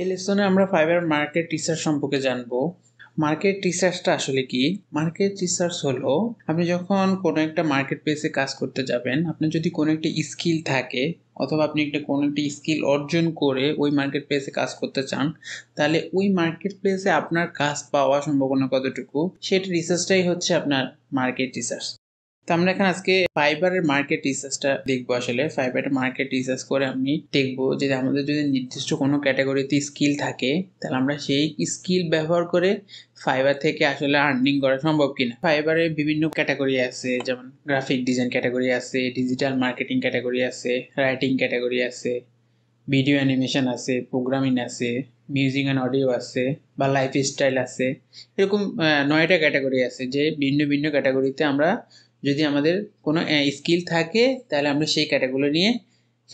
এই লেসনে আমরা fibre market research সম্পর্কে জানবো মার্কেট রিসার্চটা আসলে কি মার্কেট রিসার্চ হলো আপনি যখন কোনো একটা মার্কেট প্লেসে কাজ করতে যাবেন আপনি যদি কোনো একটা স্কিল থাকে অথবা আপনি একটা কোনো একটা স্কিল অর্জন করে ওই মার্কেট প্লেসে কাজ করতে চান তাহলে ওই মার্কেট প্লেসে আপনার কাজ পাওয়া সম্ভাবনা কতটুকু সেটা রিসার্চটাই হচ্ছে আপনার মার্কেট রিসার্চ তো আমরা এখানে আজকে ফাইবারের মার্কেট রিসার্চটা দেখবো আসলে ফাইবারের মার্কেট রিসার্চ করে আমি দেখবো যে আমাদের যদি নির্দিষ্ট কোনো ক্যাটাগরিতে স্কিল থাকে তাহলে আমরা সেই স্কিল ব্যবহার করে ফাইবার থেকে আসলে আর্নিং করা সম্ভব কিনা ফাইবারে বিভিন্ন ক্যাটাগরি আছে যেমন গ্রাফিক ডিজাইন ক্যাটাগরি আছে ডিজিটাল মার্কেটিং ক্যাটাগরি আছে রাইটিং ক্যাটাগরি আছে ভিডিও অ্যানিমেশন আছে প্রোগ্রামিং আছে মিউজিক অ্যান্ড অডিও আছে বা লাইফ স্টাইল আছে এরকম নয়টা ক্যাটাগরি আছে যে ভিন্ন ভিন্ন ক্যাটাগরিতে আমরা যদি আমাদের কোনো স্কিল থাকে তাহলে আমরা সেই ক্যাটাগরি নিয়ে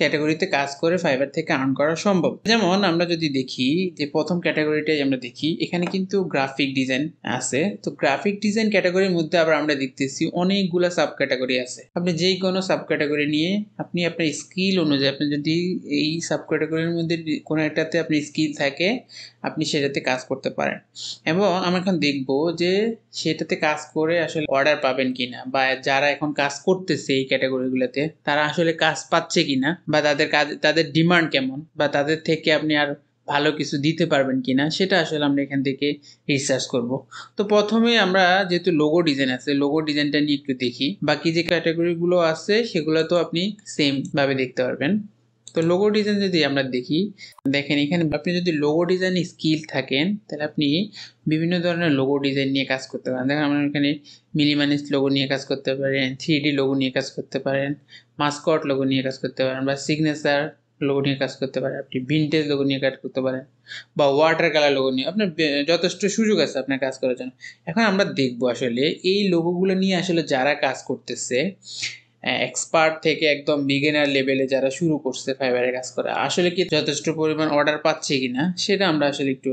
ক্যাটাগরিতে কাজ করে ফাইবার থেকে আর্ন করা সম্ভব যেমন আমরা যদি দেখি যে প্রথম ক্যাটাগরিটাই আমরা দেখি এখানে কিন্তু গ্রাফিক ডিজাইন আছে তো গ্রাফিক ডিজাইন ক্যাটাগরির মধ্যে আবার আমরা দেখতেছি অনেকগুলো সাব ক্যাটাগরি আছে আপনি যে কোনো সাব ক্যাটাগরি নিয়ে আপনি আপনার স্কিল অনুযায়ী আপনি যদি এই সাব ক্যাটাগরির মধ্যে কোনো একটাতে আপনি স্কিল থাকে আপনি সেটাতে কাজ করতে পারেন এবং আমরা এখন দেখব যে সেটাতে কাজ করে আসলে অর্ডার পাবেন কিনা বা যারা এখন কাজ করতেছে এই ক্যাটাগরিগুলোতে তারা আসলে কাজ পাচ্ছে কিনা বা তাদের কাজ তাদের ডিমান্ড কেমন বা তাদের থেকে আপনি আর ভালো কিছু দিতে পারবেন কি না সেটা আসলে আমরা এখান থেকে রিসার্চ করব তো প্রথমে আমরা যেহেতু লোগো ডিজাইন আছে লোগো ডিজাইনটা নিয়ে একটু দেখি বাকি যে ক্যাটাগরিগুলো আছে সেগুলো তো আপনি সেমভাবে দেখতে পারবেন তো লোগো ডিজাইন যদি আমরা দেখি দেখেন এখানে আপনি যদি লোগো ডিজাইন স্কিল থাকেন তাহলে আপনি বিভিন্ন ধরনের লোগো ডিজাইন নিয়ে কাজ করতে পারেন দেখেন আমরা এখানে মিনিমানিস লোগো নিয়ে কাজ করতে পারেন থ্রি লোগো নিয়ে কাজ করতে পারেন মাস্কট লোগো নিয়ে কাজ করতে পারেন বা সিগনেচার লোগো নিয়ে কাজ করতে পারেন আপনি ভিনটেজ লোগো নিয়ে কাজ করতে পারেন বা ওয়াটার কালার লোগো নিয়ে আপনার যথেষ্ট সুযোগ আছে আপনার কাজ করার জন্য এখন আমরা দেখব আসলে এই লোগোগুলো নিয়ে আসলে যারা কাজ করতেছে এক্সপার্ট হ্যাঁ, থেকে একদম বিগিনার লেভেলে যারা শুরু করছে ফাইবারে কাজ করা আসলে কি যথেষ্ট পরিমাণ অর্ডার পাচ্ছে কিনা সেটা আমরা আসলে একটু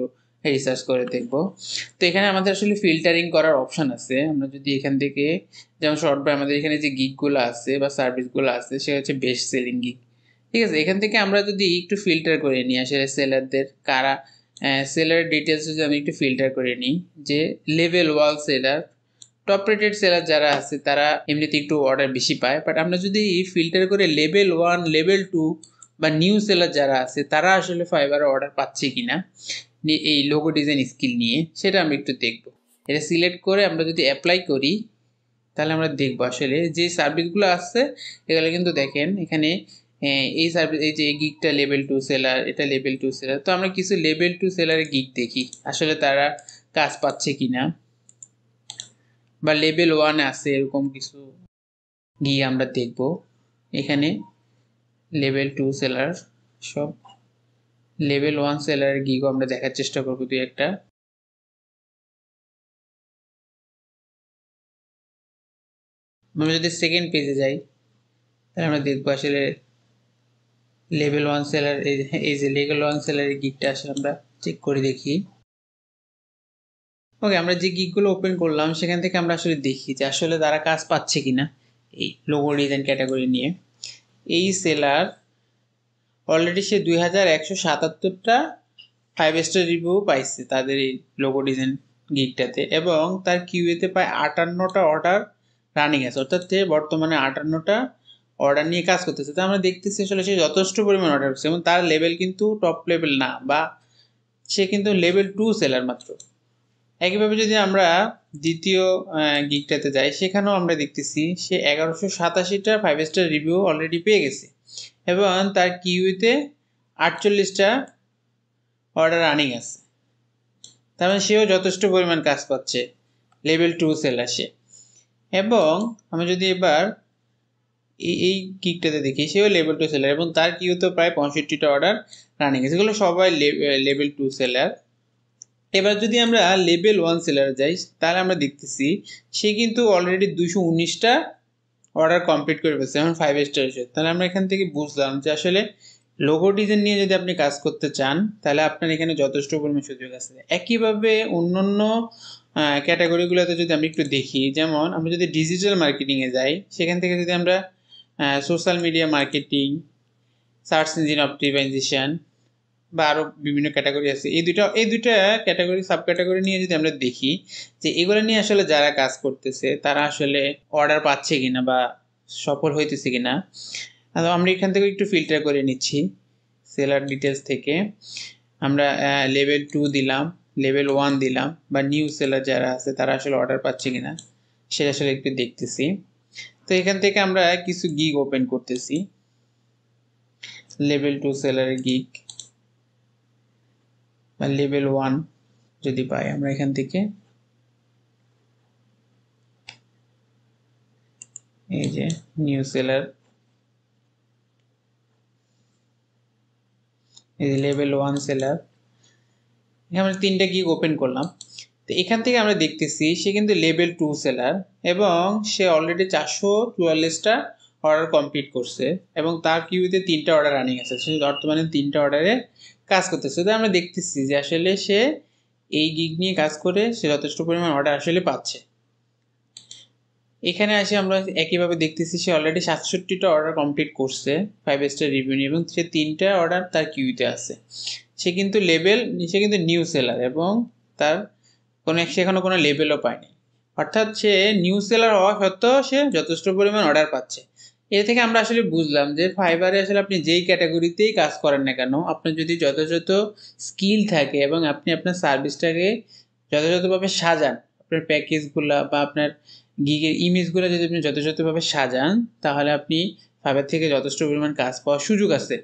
রিসার্চ করে দেখব তো এখানে আমাদের আসলে ফিল্টারিং করার অপশন আছে আমরা যদি এখান থেকে যেমন শর্ট আমাদের এখানে যে গিকগুলো আছে বা সার্ভিসগুলো আছে সেটা হচ্ছে বেস্ট সেলিং গিক ঠিক আছে এখান থেকে আমরা যদি একটু ফিল্টার করে নিই আসলে সেলারদের কারা সেলার হ্যাঁ, ডিটেলস যদি আমি একটু ফিল্টার করে নিই যে level one seller top rated seller যারা আছে তারা এমনিতে একটু অর্ডার বেশি পায় বাট আমরা যদি ফিল্টার করে লেভেল ওয়ান লেভেল টু বা নিউ সেলার যারা আছে তারা আসলে ফাইবারে অর্ডার পাচ্ছে কি না এই লোগো ডিজাইন স্কিল নিয়ে সেটা আমি একটু দেখব এটা সিলেক্ট করে আমরা যদি অ্যাপ্লাই করি তাহলে আমরা দেখব আসলে যে সার্ভিসগুলো আসছে এগুলো কিন্তু দেখেন এখানে এই সার্ভিস এই যে গিকটা লেভেল টু সেলার এটা লেভেল টু সেলার তো আমরা কিছু লেভেল টু সেলারের গিক দেখি আসলে তারা কাজ পাচ্ছে কি না বা লেভেল ওয়ানে আছে এরকম কিছু গিয়ে আমরা দেখব এখানে লেভেল টু সেলার সব লেভেল ওয়ান সেলারের গিগো আমরা দেখার চেষ্টা করবো দুই একটা আমরা যদি সেকেন্ড পেজে যাই তাহলে আমরা দেখবো আসলে লেভেল ওয়ান সেলার এই যে লেভেল ওয়ান সেলারের গিগটা আসলে আমরা চেক করে দেখি ওকে আমরা যে গিকগুলো ওপেন করলাম সেখান থেকে আমরা আসলে দেখি যে আসলে তারা কাজ পাচ্ছে কি না এই লোগো ডিজাইন ক্যাটাগরি নিয়ে এই সেলার অলরেডি সে দুই হাজার একশো সাতাত্তরটা ফাইভ স্টার রিভিউ পাইছে তাদের এই লোগো ডিজাইন গিকটাতে এবং তার কিউএতে প্রায় আটান্নটা অর্ডার রানিং আছে অর্থাৎ বর্তমানে আটান্নটা অর্ডার নিয়ে কাজ করতেছে তা আমরা দেখতেছি আসলে সে যথেষ্ট পরিমাণ অর্ডার করছে এবং তার লেভেল কিন্তু টপ লেভেল না বা সে কিন্তু লেভেল টু সেলার মাত্র একইভাবে যদি আমরা দ্বিতীয় গিকটাতে যাই সেখানেও আমরা দেখতেছি সে এগারোশো সাতাশিটা ফাইভ স্টার রিভিউ অলরেডি পেয়ে গেছে এবং তার কিউতে আটচল্লিশটা অর্ডার রানিং আছে তার মানে সেও যথেষ্ট পরিমাণ কাজ পাচ্ছে লেভেল টু সেল আসে এবং আমি যদি এবার এই এই কিকটাতে দেখি সেও লেভেল টু সেলার এবং তার তো প্রায় পঁয়ষট্টিটা অর্ডার রানিং আছে এগুলো সবাই লেভেল টু সেলার এবার যদি আমরা লেভেল ওয়ান সেলারে যাই তাহলে আমরা দেখতেছি সে কিন্তু অলরেডি দুশো উনিশটা অর্ডার কমপ্লিট করে ফেলছে এখন ফাইভ স্টার হিসেবে তাহলে আমরা এখান থেকে বুঝলাম যে আসলে লোগো ডিজাইন নিয়ে যদি আপনি কাজ করতে চান তাহলে আপনার এখানে যথেষ্ট পরিমাণ সুযোগ আছে একইভাবে অন্য অন্য ক্যাটাগরিগুলোতে যদি আমি একটু দেখি যেমন আমরা যদি ডিজিটাল মার্কেটিংয়ে যাই সেখান থেকে যদি আমরা social media marketing search engine optimisation বা আরও বিভিন্ন ক্যাটাগরি আছে এই দুইটা এই দুইটা ক্যাটাগরি সাব ক্যাটাগরি নিয়ে যদি আমরা দেখি যে এগুলো নিয়ে আসলে যারা কাজ করতেছে তারা আসলে অর্ডার পাচ্ছে কিনা বা সফল হইতেছে কিনা আমরা এখান থেকে একটু ফিল্টার করে নিচ্ছি সেলার ডিটেলস থেকে আমরা লেভেল টু দিলাম লেভেল ওয়ান দিলাম বা নিউ সেলার যারা আছে তারা আসলে অর্ডার পাচ্ছে কিনা সেটা আসলে একটু দেখতেছি তো এখান থেকে আমরা কিছু গিগ ওপেন করতেছি লেভেল টু সেলারের গিগ বা লেভেল ওয়ান যদি পাই আমরা এখান থেকে এই যে new seller level one seller আমরা তিনটা গিগ ওপেন করলাম তো এখান থেকে আমরা দেখতেছি সে কিন্তু লেভেল টু সেলার এবং সে অলরেডি চারশো চুয়াল্লিশটা অর্ডার কমপ্লিট করছে এবং তার কিউতে তিনটা অর্ডার রানিং আছে বর্তমানে তিনটা অর্ডারে কাজ করতেছে তো আমরা দেখতেছি যে আসলে সে এই গিগ নিয়ে কাজ করে সে যথেষ্ট পরিমাণ অর্ডার আসলে পাচ্ছে এখানে আসে আমরা একইভাবে দেখতেছি সে অলরেডি সাতষট্টিটা অর্ডার কমপ্লিট করছে ফাইভ স্টার রিভিউ নিয়ে এবং সে তিনটা অর্ডার তার কিউতে আছে সে কিন্তু লেবেল সে কিন্তু নিউ সেলার এবং তার কোনো সে এখনও কোনো লেবেলও পায়নি অর্থাৎ সে নিউ সেলার হওয়া সত্ত্বেও সে যথেষ্ট পরিমাণ অর্ডার পাচ্ছে এ থেকে আমরা আসলে বুঝলাম যে ফাইবারে আসলে আপনি যেই ক্যাটাগরিতেই কাজ করেন না কেন আপনার যদি যথাযথ স্কিল থাকে এবং আপনি আপনার সার্ভিসটাকে যথাযথভাবে সাজান আপনার প্যাকেজগুলো বা আপনার গিগের ইমেজগুলো যদি আপনি যথাযথভাবে সাজান তাহলে আপনি ফাইবার থেকে যথেষ্ট পরিমাণ কাজ পাওয়ার সুযোগ আছে